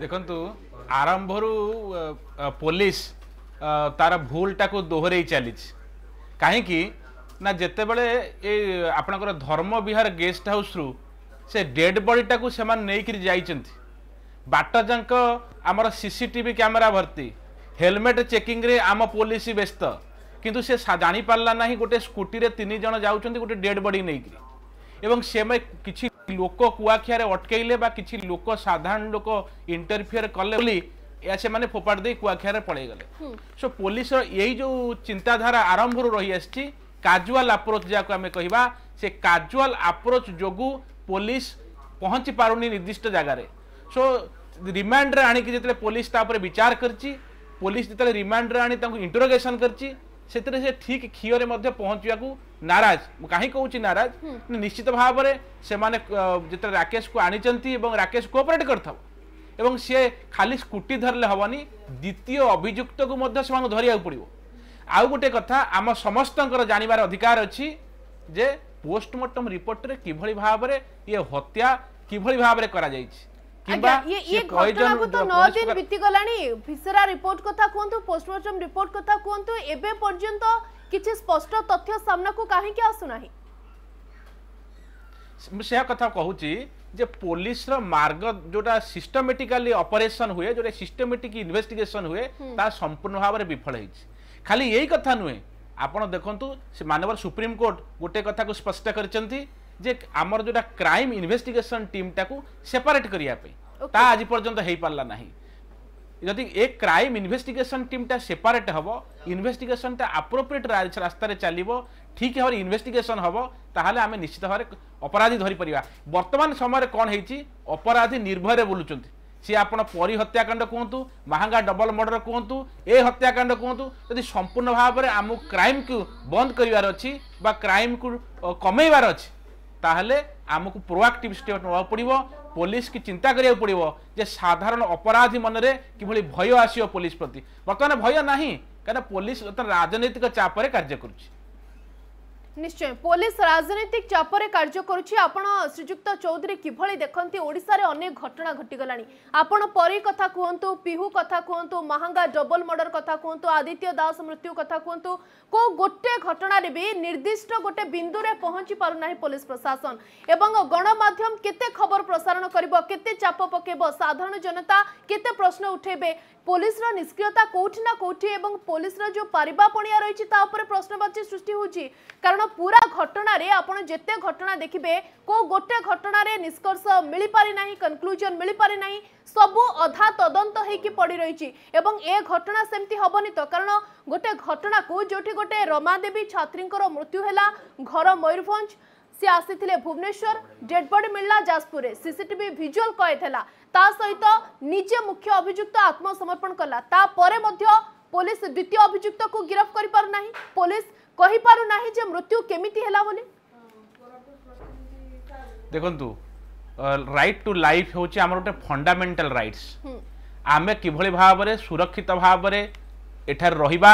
ଦେଖନ୍ତୁ ଆରମ୍ଭରୁ ପୋଲିସ ତାର ଭୁଲଟାକୁ ଦୋହରେଇ ଚାଲିଛି କାହିଁକି ନା ଯେତେବେଳେ ଏ ଆପଣଙ୍କର ଧର୍ମବିହାର ଗେଷ୍ଟ ହାଉସ୍ରୁ ସେ ଡେଡ୍ ବଡ଼ିଟାକୁ ସେମାନେ ନେଇକିରି ଯାଇଛନ୍ତି ବାଟଯାଙ୍କ ଆମର ସିସିଟିଭି କ୍ୟାମେରା ଭର୍ତ୍ତି ହେଲମେଟ୍ ଚେକିଂରେ ଆମ ପୋଲିସ ବ୍ୟସ୍ତ କିନ୍ତୁ ସେ ଜାଣିପାରିଲା ନାହିଁ ଗୋଟେ ସ୍କୁଟିରେ ତିନି ଜଣ ଯାଉଛନ୍ତି ଗୋଟେ ଡେଡ୍ ବଡ଼ି ନେଇକିରି ଏବଂ ସେ କିଛି लोक कुआखिया अटकैले कि लोक साधारण लोक इंटरफियर कले से फोपाड़ दे कुआखिया पलिगले सो पुलिस यही जो चिंताधारा आरंभ रही काजुआल आप्रोच जहाँ आम कह से काजुआल आप्रोच जो पुलिस पहुँची पार नहीं निर्दिष्ट जगार सो रिमांड आते पुलिस विचार कर पुलिस जिते रिमांड्रे आंटरोगेसन कर ठीक क्षीय में নারাজ ମୁଁ କାହିଁ କହୁଛି ନାରାଜ ନିଶ୍ଚିତ ଭାବରେ ସେମାନେ ଯେତେବେଳେ ରାକେଶକୁ ଆଣିଛନ୍ତି ଏବଂ ରାକେଶ କୋଅପରେଟ୍ କରିଥିବ ଏବଂ ସିଏ ଖାଲି ସ୍କୁଟି ଧରିଲେ ହେବନି ଦ୍ୱିତୀୟ ଅଭିଯୁକ୍ତକୁ ମଧ୍ୟ ସେମାନଙ୍କୁ ଧରିବାକୁ ପଡ଼ିବ ଆଉ ଗୋଟେ କଥା ଆମ ସମସ୍ତଙ୍କର ଜାଣିବାର ଅଧିକାର ଅଛି ଯେ ପୋଷ୍ଟମର୍ଟମ ରିପୋର୍ଟରେ କିଭଳି ଭାବରେ ଇଏ ହତ୍ୟା କିଭଳି ଭାବରେ କରାଯାଇଛି কিংবা ইয়ে ঘটনাকু তো 9 দিন বিতি গলানি ভিসেরা রিপোর্ট কথা কুহন্তু পোস্টমর্টম রিপোর্ট কথা কুহন্তু এবে পর্যন্ত କିଛି ସ୍ପଷ୍ଟ ତଥ୍ୟ ସାମ୍ନାକୁ କାହିଁକି ଆସୁନାହିଁ ମୁଁ ସେୟା କଥା କହୁଛି ଯେ ପୋଲିସର ମାର୍ଗ ଯୋଉଟା ସିଷ୍ଟମେଟିକାଲି ଅପରେସନ ହୁଏ ଯୋଉଟା ସିଷ୍ଟମେଟିକ ଇନଭେଷ୍ଟିଗେସନ ହୁଏ ତାହା ସମ୍ପୂର୍ଣ୍ଣ ଭାବରେ ବିଫଳ ହେଇଛି ଖାଲି ଏଇ କଥା ନୁହେଁ ଆପଣ ଦେଖନ୍ତୁ ସେ ମାନବର ସୁପ୍ରିମକୋର୍ଟ ଗୋଟେ କଥାକୁ ସ୍ପଷ୍ଟ କରିଛନ୍ତି ଯେ ଆମର ଯୋଉଟା କ୍ରାଇମ ଇନଭେଷ୍ଟିଗେସନ ଟିମ୍ଟାକୁ ସେପାରେଟ୍ କରିବା ପାଇଁ ତାହା ଆଜି ପର୍ଯ୍ୟନ୍ତ ହେଇପାରିଲା ନାହିଁ ଯଦି ଏ କ୍ରାଇମ୍ ଇନଭେଷ୍ଟିଗେସନ୍ ଟିମ୍ଟା ସେପାରେଟ୍ ହେବ ଇନଭେଷ୍ଟିଗେସନ୍ଟା ଆପ୍ରୋପ୍ରିଏଟ୍ ରାସ୍ତାରେ ଚାଲିବ ଠିକ୍ ଭାବରେ ଇନଭେଷ୍ଟିଗେସନ୍ ହେବ ତାହେଲେ ଆମେ ନିଶ୍ଚିତ ଭାବରେ ଅପରାଧୀ ଧରିପାରିବା ବର୍ତ୍ତମାନ ସମୟରେ କ'ଣ ହେଇଛି ଅପରାଧୀ ନିର୍ଭୟରେ ବୁଲୁଛନ୍ତି ସିଏ ଆପଣ ପରୀ ହତ୍ୟାକାଣ୍ଡ କୁହନ୍ତୁ ମାହାଙ୍ଗା ଡବଲ ମର୍ଡ଼ର କୁହନ୍ତୁ ଏ ହତ୍ୟାକାଣ୍ଡ କୁହନ୍ତୁ ଯଦି ସମ୍ପୂର୍ଣ୍ଣ ଭାବରେ ଆମକୁ କ୍ରାଇମ୍କୁ ବନ୍ଦ କରିବାର ଅଛି ବା କ୍ରାଇମ୍କୁ କମେଇବାର ଅଛି ତାହେଲେ ଆମକୁ ପ୍ରୋଆକ୍ଟିଭ୍ ଷ୍ଟେପ୍ ନେବାକୁ ପଡ଼ିବ ପୋଲିସକି ଚିନ୍ତା କରିବାକୁ ପଡ଼ିବ ଯେ ସାଧାରଣ ଅପରାଧୀ ମନରେ କିଭଳି ଭୟ ଆସିବ ପୋଲିସ ପ୍ରତି ବର୍ତ୍ତମାନ ଭୟ ନାହିଁ କାରଣ ପୋଲିସ ରାଜନୈତିକ ଚାପରେ କାର୍ଯ୍ୟ କରୁଛି নিশ্চয় পুলিশ রাজনৈতিক চাপরে কার্য করছে আপনার শ্রীযুক্ত চৌধুরী কিভাবে দেখতে ওড়শার অনেক ঘটনা ঘটিগলা আপনার পরী কথা কুহতু পিহু কথা কুহতু মাহাঙ্গা ডবল মর্ডর কথা কুহতু আদিত্য দাস মৃত্যু কথা কুহতু কো গোটে ঘটনার বি নির্দিষ্ট গোটে বিন্দুরে পৌঁছি পারু না পুলিশ প্রশাসন এবং গণমাধ্যম কেতে খবর প্রসারণ করব কেতে চাপ পকাইব সাধারণ জনতা কেতে প্রশ্ন উঠাইবে পুলিশর নিষ্ক্রিয়তা কোটি না কোটি এবং পুলিশর যে পারিবাপণিয়া রয়েছে তা উপরে প্রশ্নবাচী সৃষ্টি হচ্ছে কারণ পুরা ঘটনার আপনার যেতে ঘটনা দেখবে কেউ গোটে ঘটনার নিষ্কর্ষ মিপারি না কনক্লুজন মিপারি না সবু অধা তদন্ত হয়েকি পড়ি রয়েছে এবং এ ঘটনা সেমতি হবনি তো কারণ গোটে ঘটনাকু যেটি গোটে রমাদেবী ছাত্রীঙ্কর মৃত্যু হেলা ঘর ময়ূরভঞ্জ সি আসিলে ভুবনেশ্বর ডেড বডি মিললা যাজপুরে সিসিটিভি ভিজুয়াল কয়েদ হেলা ତା ସହିତ ନିଜେ ମୁଖ୍ୟ ଅଭିଯୁକ୍ତ ଆତ୍ମସମର୍ପଣ କଲା ତାପରେ ମଧ୍ୟ ପୋଲିସ ଦ୍ୱିତୀୟ ଅଭିଯୁକ୍ତକୁ ଗିରଫ କରିପାରୁନାହିଁ ପୋଲିସ କହିପାରୁନାହିଁ ଯେ ମୃତ୍ୟୁ କେମିତି ହେଲା ବୋଲି ଦେଖନ୍ତୁ ରାଇଟ୍ ଟୁ ଲାଇଫ୍ ହେଉଛି ଆମର ଗୋଟେ ଫଣ୍ଡାମେଣ୍ଟାଲ ରାଇଟ୍ସ ଆମେ କିଭଳି ଭାବରେ ସୁରକ୍ଷିତ ଭାବରେ ଏଠାରେ ରହିବା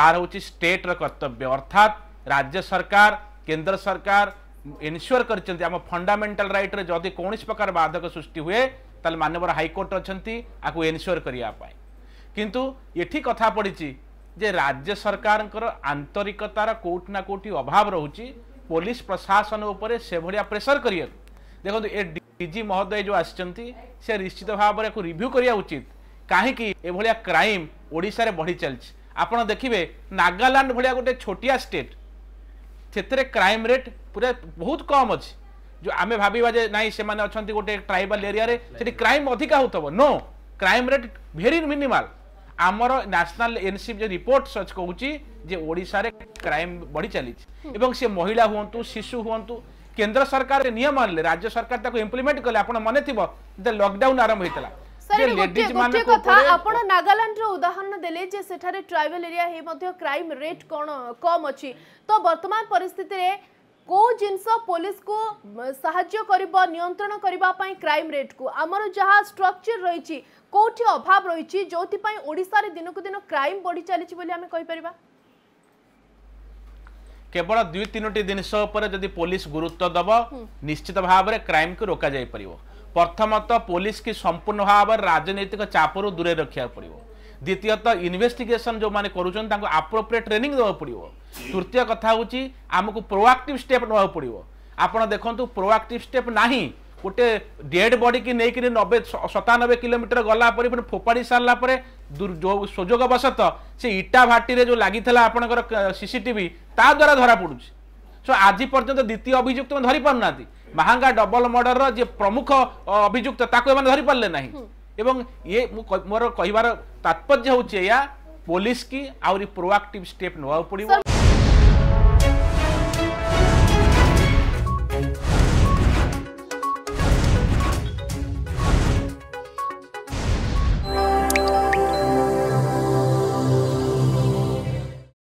ତାର ହେଉଛି ଷ୍ଟେଟ୍ର କର୍ତ୍ତବ୍ୟ ଅର୍ଥାତ୍ ରାଜ୍ୟ ସରକାର କେନ୍ଦ୍ର ସରକାର ଇନସ୍ୟୋର କରିଛନ୍ତି ଆମ ଫଣ୍ଡାମେଣ୍ଟାଲ ରାଇଟ୍ରେ ଯଦି କୌଣସି ପ୍ରକାର ବାଧକ ସୃଷ୍ଟି ହୁଏ ତାହେଲେ ମାନ୍ୟବର ହାଇକୋର୍ଟ ଅଛନ୍ତି ଆକୁ ଏନସିଓର କରିବା ପାଇଁ କିନ୍ତୁ ଏଠି କଥା ପଡ଼ିଛି ଯେ ରାଜ୍ୟ ସରକାରଙ୍କର ଆନ୍ତରିକତାର କେଉଁଠି ନା କେଉଁଠି ଅଭାବ ରହୁଛି ପୋଲିସ ପ୍ରଶାସନ ଉପରେ ସେଭଳିଆ ପ୍ରେସର କରିବାକୁ ଦେଖନ୍ତୁ ଏ ଡିଜି ମହୋଦୟ ଯେଉଁ ଆସିଛନ୍ତି ସେ ନିଶ୍ଚିତ ଭାବରେ ଏହାକୁ ରିଭ୍ୟୁ କରିବା ଉଚିତ କାହିଁକି ଏଭଳିଆ କ୍ରାଇମ୍ ଓଡ଼ିଶାରେ ବଢ଼ି ଚାଲିଛି ଆପଣ ଦେଖିବେ ନାଗାଲାଣ୍ଡ ଭଳିଆ ଗୋଟେ ଛୋଟିଆ ଷ୍ଟେଟ୍ ସେଥିରେ କ୍ରାଇମ୍ ରେଟ୍ ପୁରା ବହୁତ କମ୍ ଅଛି जो आम भावा ना से गोटे ट्राइबाल एरिया क्राइम अधिका हो no crime rate very minimal आमर न्यासनाल एनसी जो रिपोर्ट सर्च कौशार क्राइम बढ़ी चली सी महिला हूँ शिशु हूँ केन्द्र सरकार नियम आ राज्य सरकार इम्प्लीमेंट कले आप मन थी लकडउन आरंभ होता उदाहरण ट्राइबल एरिया क्राइम रेट ଦେଲେ ଯେ ସେଠାରେ ଟ୍ରାଇବାଲ ଏରିଆ ହେଇ কেউ জিনিস পুলিশকে সাহায্য করব নিয়ন্ত্রণ করা ক্রাইম রেট্কু আমার যা স্ট্রকচর রয়েছে কোটি অভাব রয়েছে যেপাই ওড়শার দিনকু দিন ক্রাইম বড়ি চালছে বলে আমি কইপার কেবল দুই তিনোটি জিনিস উপরে যদি পুলিশ গুরুত্ব দেব নিশ্চিত ভাবে ক্রাইমকে রোকা যাই পার প্রথমত পুলিশকে সম্পূর্ণ ভাবে রাজনৈতিক চাপর দূরে রক্ষা পড়ব দ্বিতীয়ত ইনভেস্টিগেসন যে করছেন তাকে আপ্রোপ্রিয়েট ট্রেনিং দেওয়া পড়ব তৃতীয় কথা হচ্ছে আমি প্রোআক্টিভ স্টেপ নেওয়া পড়ব আপনার দেখুন প্রোআক্টিভ স্টেপ না গোটে ডেড বডি কি নেই নবে সতানবে কিলোমিটর গলা পরে পুরো ফোপাড়ি সারা পরে সুযোগ সুযোগবশত সে ইটা ভাটি যে লাগি আপনার সিসিটিভি তা দ্বারা ধরা পড়ুছে সো আজি পর্যন্ত দ্বিতীয় অভিযুক্ত ধরিপার না মাহাঙ্গা ডবল মর্ডর যে প্রমুখ অভিযুক্ত তাকে এমানে ধরিপারে না এবং ଇଏ ମୁଁ ମୋର କହିବାର ତାତ୍ପର୍ଯ୍ୟ ହେଉଛି ଏଇଆ ପୋଲିସକି ଆହୁରି ପ୍ରୋଆକ୍ଟିଭ୍ ଷ୍ଟେପ୍ ନେବାକୁ ପଡ଼ିବ